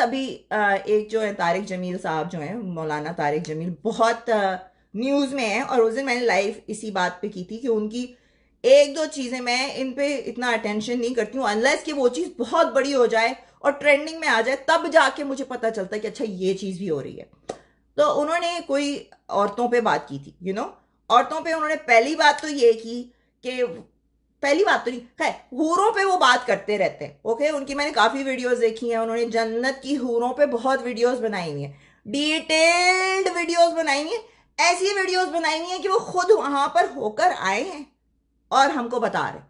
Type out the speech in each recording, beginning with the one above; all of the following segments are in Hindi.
अभी एक जो है तारिक जमील साहब जो हैं मौलाना तारिक जमील बहुत न्यूज़ में हैं और उस दिन मैंने लाइव इसी बात पे की थी कि उनकी एक दो चीज़ें मैं इन पे इतना अटेंशन नहीं करती हूँ अनलेस कि वो चीज़ बहुत बड़ी हो जाए और ट्रेंडिंग में आ जाए तब जाके मुझे पता चलता है कि अच्छा ये चीज़ भी हो रही है तो उन्होंने कोई औरतों पे बात की थी यू you नो know? औरतों पे उन्होंने पहली बात तो ये की कि पहली बात तो नहीं खैर हूरों पे वो बात करते रहते हैं ओके उनकी मैंने काफ़ी वीडियोस देखी हैं उन्होंने जन्नत की हूरों पे बहुत वीडियोस बनाई हुई हैं डिटेल्ड वीडियोस बनाई हुई हैं ऐसी वीडियोस बनाई हुई हैं कि वो खुद वहां पर होकर आए हैं और हमको बता रहे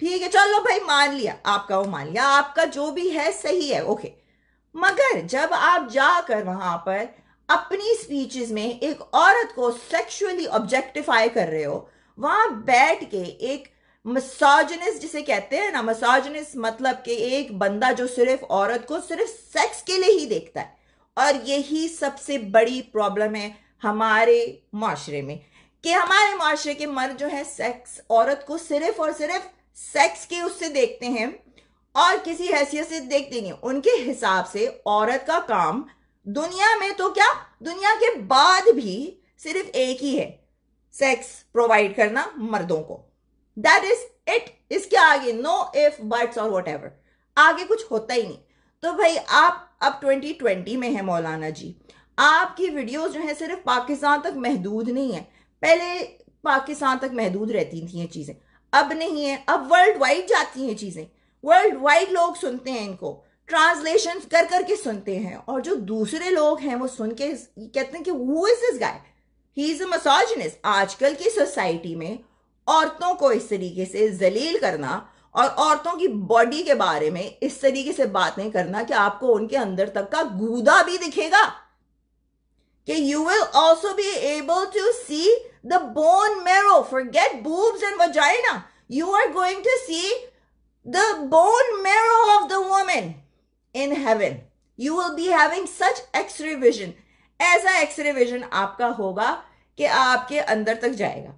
ठीक है चलो भाई मान लिया आपका वो मान लिया आपका जो भी है सही है ओके मगर जब आप जाकर वहां पर अपनी स्पीचेस में एक औरत को सेक्सुअली ऑब्जेक्टिफाई कर रहे हो वहां बैठ के एक मसाजनिस जिसे कहते हैं ना मसाजनिस मतलब कि एक बंदा जो सिर्फ औरत को सिर्फ सेक्स के लिए ही देखता है और यही सबसे बड़ी प्रॉब्लम है हमारे माशरे में कि हमारे माशरे के मर्द जो है सेक्स औरत को सिर्फ और सिर्फ सेक्स के उससे देखते हैं और किसी हैसियत से देखते नहीं उनके हिसाब से औरत का काम दुनिया में तो क्या दुनिया के बाद भी सिर्फ एक ही है सेक्स प्रोवाइड करना मर्दों को दैट इज इट इसके आगे नो इफ बट्स और वट एवर आगे कुछ होता ही नहीं तो भाई आप अब 2020 में है मौलाना जी आपकी वीडियोस जो है सिर्फ पाकिस्तान तक महदूद नहीं है पहले पाकिस्तान तक महदूद रहती थी ये चीज़ें अब नहीं है अब वर्ल्ड वाइड जाती हैं चीज़ें वर्ल्ड वाइड लोग सुनते हैं इनको ट्रांसलेशन कर करके सुनते हैं और जो दूसरे लोग हैं वो सुन के कहते हैं कि who is this guy he is a misogynist आजकल की सोसाइटी में औरतों को इस तरीके से जलील करना और औरतों की बॉडी के बारे में इस तरीके से बातें करना कि आपको उनके अंदर तक का गूदा भी दिखेगा कि you will also be able to see the bone marrow forget boobs and vagina you are going to see the bone marrow of the women in heaven you will be having such x ray vision ऐसा एक्सरे विजन आपका होगा कि आपके अंदर तक जाएगा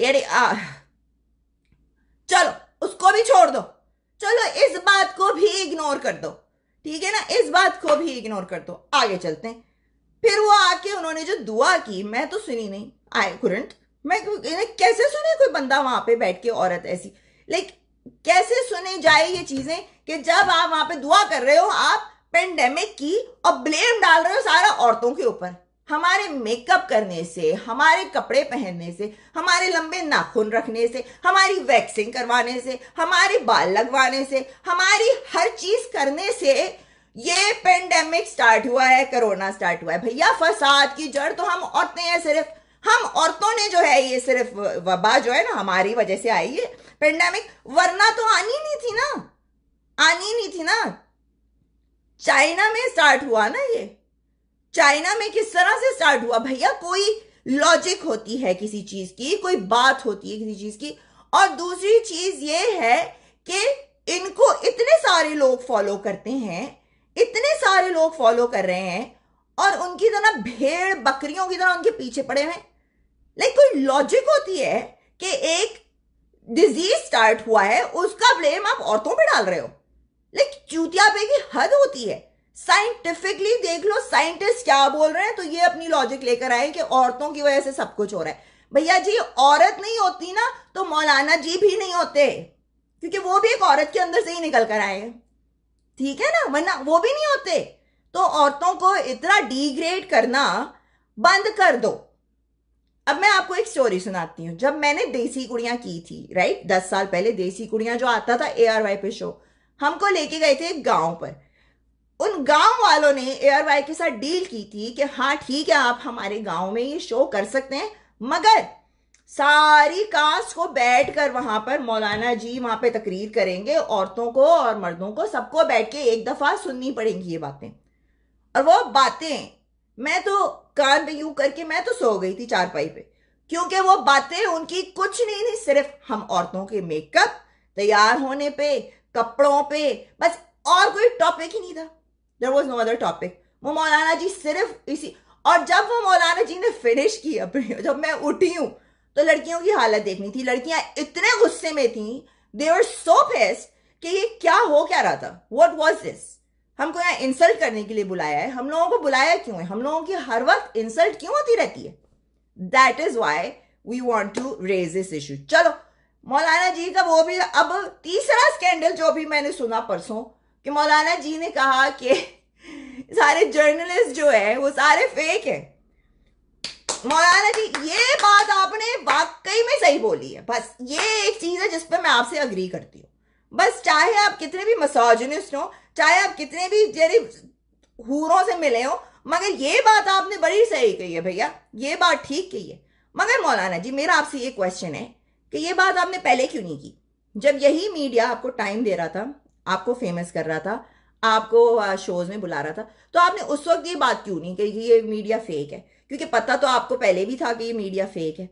यानी चलो उसको भी छोड़ दो चलो इस बात को भी इग्नोर कर दो ठीक है ना इस बात को भी इग्नोर कर दो आगे चलते हैं फिर वो आके उन्होंने जो दुआ की मैं तो सुनी नहीं आई कुरंट मैं कैसे सुने कोई बंदा वहां पे बैठ के औरत ऐसी लाइक कैसे सुने जाए ये चीजें कि जब आप वहां पे दुआ कर रहे हो आप पेंडेमिक की और ब्लेम डाल रहे हो सारा औरतों के ऊपर हमारे मेकअप करने से हमारे कपड़े पहनने से हमारे लंबे नाखून रखने से हमारी वैक्सिंग करवाने से हमारे बाल लगवाने से हमारी हर चीज करने से ये पेंडेमिक स्टार्ट हुआ है कोरोना स्टार्ट हुआ है भैया फसाद की जड़ तो हम औरतें हैं सिर्फ हम औरतों ने जो है ये सिर्फ वबा जो है ना हमारी वजह से आई है पेंडेमिक वरना तो आनी नहीं थी ना आनी नहीं थी ना चाइना में स्टार्ट हुआ ना ये चाइना में किस तरह से स्टार्ट हुआ भैया कोई लॉजिक होती है किसी चीज की कोई बात होती है किसी चीज की और दूसरी चीज ये है कि इनको इतने सारे लोग फॉलो करते हैं इतने सारे लोग फॉलो कर रहे हैं और उनकी तरह भेड़ बकरियों की तरह उनके पीछे पड़े हैं लाइक कोई लॉजिक होती है कि एक डिजीज स्टार्ट हुआ है उसका ब्लेम आप औरतों पे डाल रहे हो लाइक चूतिया पे की हद होती है साइंटिफिकली देख लो साइंटिस्ट क्या बोल रहे हैं तो ये अपनी लॉजिक लेकर आए कि औरतों की वजह से सब कुछ हो रहा है भैया जी औरत नहीं होती ना तो मौलाना जी भी नहीं होते क्योंकि वो भी एक औरत के अंदर से ही निकल कर आए ठीक है ना वरना वो भी नहीं होते तो औरतों को इतना डिग्रेड करना बंद कर दो अब मैं आपको एक स्टोरी सुनाती हूँ जब मैंने देसी कुड़ियां की थी राइट दस साल पहले देसी कुड़िया जो आता था ए आर वाई पे शो हमको लेके गए थे एक गाँव पर उन गांव वालों ने एयरवाई के साथ डील की थी कि हाँ ठीक है आप हमारे गांव में ये शो कर सकते हैं मगर सारी कास्ट को बैठ कर वहां पर मौलाना जी वहां पे तकरीर करेंगे औरतों को और मर्दों को सबको बैठ के एक दफा सुननी पड़ेंगी ये बातें और वो बातें मैं तो कान पे यूं करके मैं तो सो गई थी चारपाई पे क्योंकि वो बातें उनकी कुछ नहीं थी सिर्फ हम औरतों के मेकअप तैयार होने पे कपड़ों पे बस और कोई टॉपिक ही नहीं था there was no other topic वो मौलाना जी सिर्फ इसी और जब वो मौलाना जी ने फिनिश अपनी जब मैं उठी हूँ तो लड़कियों की हालत देखनी थी लड़कियां इतने गुस्से में थी देर सो फेस्ट कि ये क्या हो क्या रहा था वट वॉज दिस हमको यहाँ इंसल्ट करने के लिए बुलाया है हम लोगों को बुलाया क्यों है हम लोगों की हर वक्त इंसल्ट क्यों होती रहती है that is why we want to raise this issue चलो मौलाना जी का वो भी अब तीसरा स्कैंडल जो भी मैंने सुना परसों कि मौलाना जी ने कहा कि सारे जर्नलिस्ट जो है वो सारे फेक हैं मौलाना जी ये बात आपने वाकई में सही बोली है बस ये एक चीज़ है जिस पर मैं आपसे अग्री करती हूँ बस चाहे आप कितने भी मसाजनिस्ट हो चाहे आप कितने भी जेरे हूरों से मिले हो मगर ये बात आपने बड़ी सही कही है भैया ये बात ठीक कही है मगर मौलाना जी मेरा आपसे ये क्वेश्चन है कि ये बात आपने पहले क्यों नहीं की जब यही मीडिया आपको टाइम दे रहा था आपको फेमस कर रहा था आपको शोज में बुला रहा था तो आपने उस वक्त ये बात क्यों नहीं कही कि ये मीडिया फेक है क्योंकि पता तो आपको पहले भी था कि ये मीडिया फेक है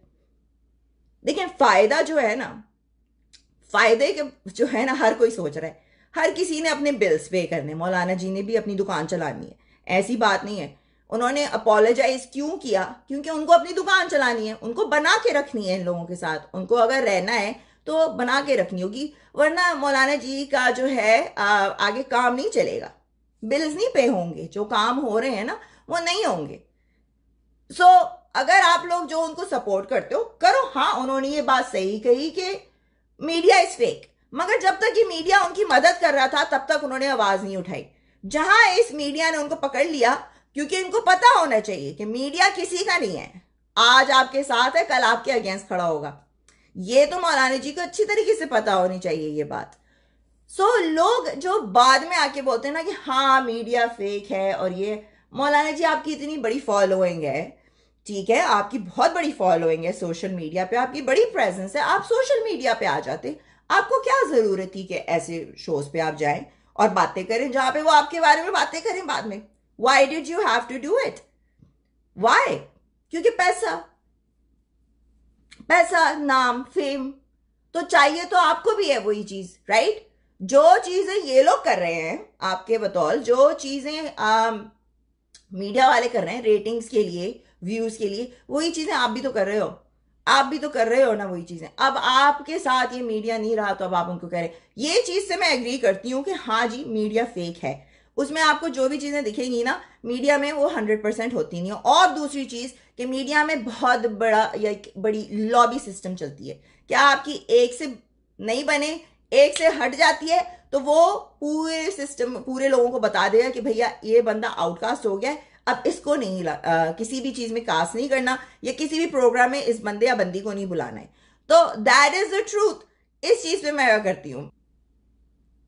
लेकिन फायदा जो है ना फायदे के जो है ना हर कोई सोच रहा है हर किसी ने अपने बिल्स पे करने मौलाना जी ने भी अपनी दुकान चलानी है ऐसी बात नहीं है उन्होंने अपोलोजाइज क्यों किया क्योंकि उनको अपनी दुकान चलानी है उनको बना के रखनी है इन लोगों के साथ उनको अगर रहना है तो बना के रखनी होगी वरना मौलाना जी का जो है आगे काम नहीं चलेगा बिल्स नहीं पे होंगे जो काम हो रहे हैं ना वो नहीं होंगे सो so, अगर आप लोग जो उनको सपोर्ट करते हो करो हाँ उन्होंने ये बात सही कही कि मीडिया इज फेक मगर जब तक ये मीडिया उनकी मदद कर रहा था तब तक उन्होंने आवाज़ नहीं उठाई जहां इस मीडिया ने उनको पकड़ लिया क्योंकि इनको पता होना चाहिए कि मीडिया किसी का नहीं है आज आपके साथ है कल आपके अगेंस्ट खड़ा होगा ये तो मौलाना जी को अच्छी तरीके से पता होनी चाहिए ये बात सो so, लोग जो बाद में आके बोलते हैं ना कि हाँ मीडिया फेक है और ये मौलाना जी आपकी इतनी बड़ी फॉलोइंग है ठीक है आपकी बहुत बड़ी फॉलोइंग है सोशल मीडिया पे आपकी बड़ी प्रेजेंस है आप सोशल मीडिया पे आ जाते आपको क्या ज़रूरत थी कि ऐसे शोज पे आप जाएं और बातें करें जहां पे वो आपके बारे में बातें करें बाद में why did you have to do it why क्योंकि पैसा पैसा नाम फेम तो चाहिए तो आपको भी है वही चीज राइट जो चीजें ये लोग कर रहे हैं आपके बतौल जो चीजें मीडिया वाले कर रहे हैं रेटिंग्स के लिए व्यूज के लिए वही चीजें आप भी तो कर रहे हो आप भी तो कर रहे हो ना वही चीजें अब आपके साथ ये मीडिया नहीं रहा तो अब आप उनको कह रहे ये चीज से मैं एग्री करती हूं कि हाँ जी मीडिया फेक है उसमें आपको जो भी चीज़ें दिखेंगी ना मीडिया में वो हंड्रेड परसेंट होती नहीं है और दूसरी चीज़ कि मीडिया में बहुत बड़ा या बड़ी लॉबी सिस्टम चलती है क्या आपकी एक से नहीं बने एक से हट जाती है तो वो पूरे सिस्टम पूरे लोगों को बता देगा कि भैया ये बंदा आउटकास्ट हो गया है अब इसको नहीं आ, किसी भी चीज़ में कास्ट नहीं करना या किसी भी प्रोग्राम में इस बंदे या बंदी को नहीं बुलाना है तो दैट इज़ द ट्रूथ इस चीज़ पे मैं करती हूँ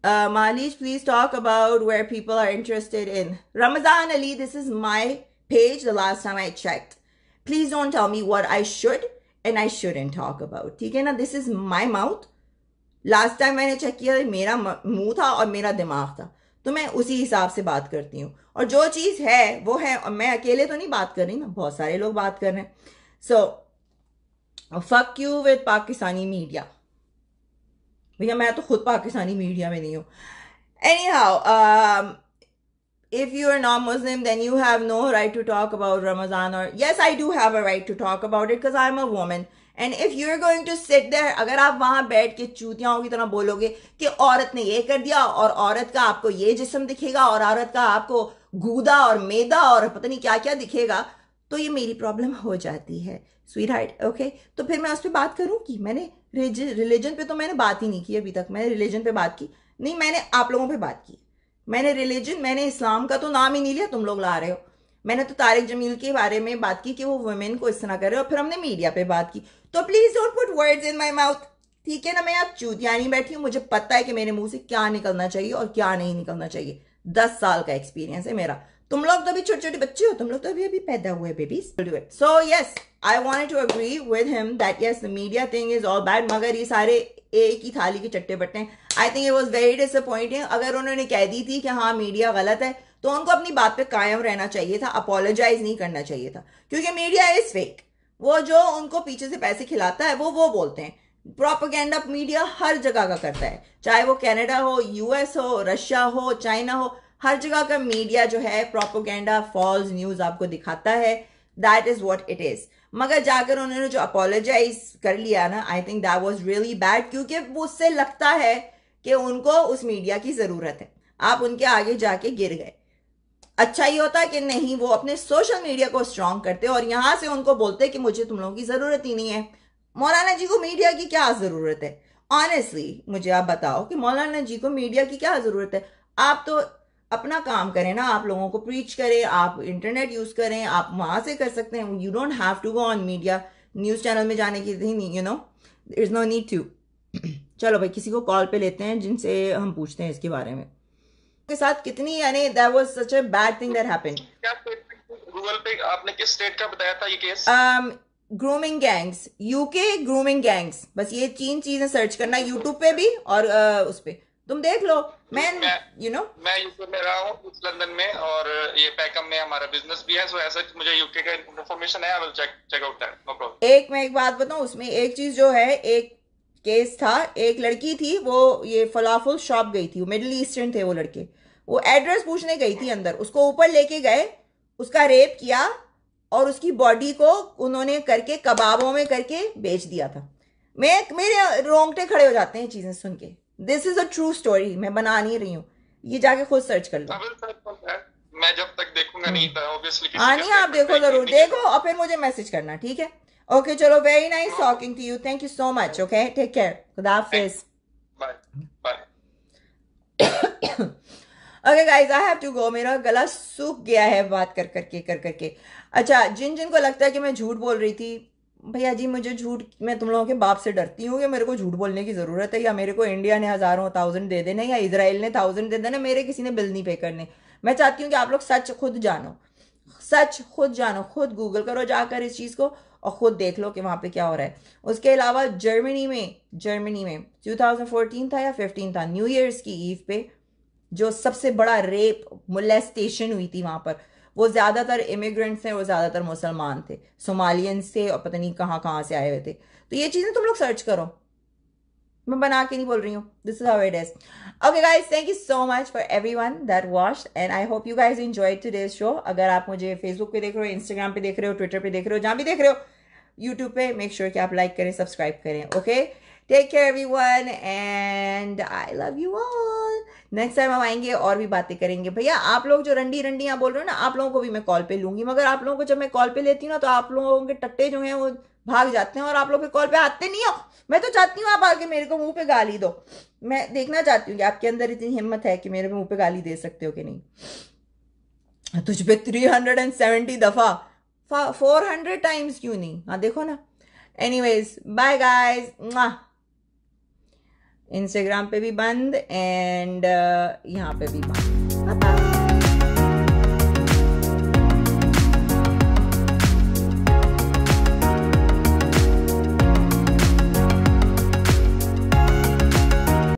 Uh, Malish, please talk about where people are interested in. Ramadan Ali, this is my page the last time I checked. Please don't tell me what I should and I shouldn't talk about. ठीक है ना this is my mouth last time मैंने चेक किया मेरा मुंह था और मेरा दिमाग था तो मैं उसी हिसाब से बात करती हूँ और जो चीज़ है वो है और मैं अकेले तो नहीं बात कर रही ना बहुत सारे लोग बात कर रहे हैं so fuck you with Pakistani media भैया मैं तो खुद पाकिस्तानी मीडिया में नहीं हूँ anyhow you are not Muslim then you have no right to talk about Ramzan और yes I do have a right to talk about it it I am a women and if you are going to set there अगर आप वहां बैठ के चूतियाओं की तरह बोलोगे कि औरत ने ये कर दिया और औरत का आपको ये जिसम दिखेगा और औरत का आपको गूदा और मैदा और पता नहीं क्या क्या दिखेगा तो ये मेरी प्रॉब्लम हो जाती है स्वीट हार्ट ओके तो फिर मैं उस पर बात करूँ कि मैंने रिलीजन पे तो मैंने बात ही नहीं की अभी तक मैंने रिलीजन पे बात की नहीं मैंने आप लोगों पे बात की मैंने रिलीजन मैंने इस्लाम का तो नाम ही नहीं लिया तुम लोग ला रहे हो मैंने तो तारिक जमील के बारे में बात की कि वो वुमेन को इस तरह कर हो और फिर हमने मीडिया पे बात की तो please don't put words in my mouth ठीक है ना मैं आप नहीं बैठी हूँ मुझे पता है कि मेरे मुंह से क्या निकलना चाहिए और क्या नहीं निकलना चाहिए दस साल का एक्सपीरियंस है मेरा तुम लोग तो अभी छोटे छोटे बच्चे हो तुम लोग तो अभी अभी पैदा हुए babies do it so yes I wanted to agree with him that yes the media thing is all bad मगर ये सारे एक ही थाली के चट्टे बट्टे हैं I think it was very disappointing अगर उन्होंने कह दी थी कि हाँ मीडिया गलत है तो उनको अपनी बात पे कायम रहना चाहिए था अपोलोजाइज नहीं करना चाहिए था क्योंकि मीडिया इज फेक वो जो उनको पीछे से पैसे खिलाता है वो वो बोलते हैं प्रोपोगेंडा मीडिया हर जगह का करता है चाहे वो कैनेडा हो यूएस हो रशिया हो चाइना हो हर जगह का मीडिया जो है प्रोपोगेंडा फॉल्स न्यूज आपको दिखाता है that is what it is मगर जाकर उन्होंने जो अपोलोजाइज कर लिया ना I think that was really bad क्योंकि उससे लगता है कि उनको उस मीडिया की ज़रूरत है आप उनके आगे जाके गिर गए अच्छा ही होता कि नहीं वो अपने सोशल मीडिया को स्ट्रांग करते और यहां से उनको बोलते कि मुझे तुम लोगों की ज़रूरत ही नहीं है मौलाना जी को मीडिया की क्या ज़रूरत है ऑनेस्टली मुझे आप बताओ कि मौलाना जी को मीडिया की क्या ज़रूरत है आप तो अपना काम करें ना आप लोगों को प्रीच करें आप इंटरनेट यूज़ करें आप वहां से कर सकते हैं you don't have to go on media news channel में जाने की नहीं you know it's no need to चलो भाई किसी को कॉल पे लेते हैं जिनसे हम पूछते हैं इसके बारे में के साथ कितनी यानी that was such a bad thing that happened Google पे आपने किस स्टेट का बताया था ये case um, grooming gangs UK grooming gangs बस ये तीन चीजें सर्च करना यूट्यूब पे भी और uh, उस पर तुम देख लो मैं यू नो मैं यूके में रहा हूँ लंदन में और ये पैकम में हमारा बिजनेस भी है सो ऐसा मुझे यूके का इन्फॉर्मेशन है I will check check out that no problem एक मैं एक बात बताऊं उसमें एक चीज जो है एक केस था एक लड़की थी वो ये फलाफुल शॉप गई थी मिडिल ईस्टर्न थे वो लड़के वो एड्रेस पूछने गई थी अंदर उसको ऊपर लेके गए उसका रेप किया और उसकी बॉडी को उन्होंने करके कबाबों में करके बेच दिया था मैं मेरे रोंगटे खड़े हो जाते हैं चीज़ें सुन के this is a true story मैं बना नहीं रही हूँ ये जाके खुद सर्च कर लो तो मैं जब तक देखूंगा नहीं था तो ऑब्वियसली हाँ नहीं आप देखो जरूर देखो और फिर मुझे मैसेज करना ठीक है ओके चलो very nice talking to you thank you so much okay take care खुदा हाफिज okay guys I have to go मेरा गला सूख गया है बात कर करके कर करके अच्छा जिन जिन को लगता है कि मैं झूठ बोल रही थी भैया जी मुझे झूठ मैं तुम लोगों के बाप से डरती हूँ कि मेरे को झूठ बोलने की ज़रूरत है या मेरे को इंडिया ने हज़ारों थाउजेंड दे देना या इसराइल ने थाउजेंड दे देना मेरे किसी ने बिल नहीं पे करने मैं चाहती हूँ कि आप लोग सच खुद जानो सच खुद जानो खुद गूगल करो जाकर इस चीज़ को और ख़ुद देख लो कि वहाँ पे क्या हो रहा है उसके अलावा जर्मनी में जर्मनी में 2014 था या 15 था न्यू ईयर्स की ईव पे जो सबसे बड़ा रेप मोलेस्टेशन हुई थी वहाँ पर वो ज़्यादातर इमिग्रेंट्स थे वो ज़्यादातर मुसलमान थे सोमालियंस थे और पता नहीं कहाँ कहाँ से आए हुए थे तो ये चीज़ें तुम लोग सर्च करो मैं बना के नहीं बोल रही हूँ this is how it is okay guys thank you so much for everyone that watch and I hope you guys enjoy today's show अगर आप मुझे फेसबुक पे देख रहे हो इंस्टाग्राम पे देख रहे हो ट्विटर पे देख रहे हो जहाँ भी देख रहे हो यूट्यूब पे मेक श्योर कि आप लाइक करें सब्सक्राइब करें okay take care everyone and I love you all next time हम आएंगे और भी बातें करेंगे भैया आप लोग जो रंडी रंडी यहाँ बोल रहे हो ना आप लोगों को भी मैं कॉल पे लूंगी मगर आप लोगों को जब मैं कॉल पे लेती हूँ ना तो आप लोगों के टट्टे जो हैं वो भाग जाते हैं और आप लोग के कॉल पे आते नहीं हो मैं तो चाहती हूँ आप आके मेरे को मुंह पे गाली दो मैं देखना चाहती हूँ कि आपके अंदर इतनी हिम्मत है कि मेरे मुंह पे गाली दे सकते हो कि नहीं तुझ पे थ्री हंड्रेड एंड सेवेंटी दफ़ा फोर हंड्रेड टाइम्स क्यों नहीं हाँ देखो ना एनीवेज बाय गाइज इंस्टाग्राम पे भी बंद एंड uh, यहाँ पे भी बंद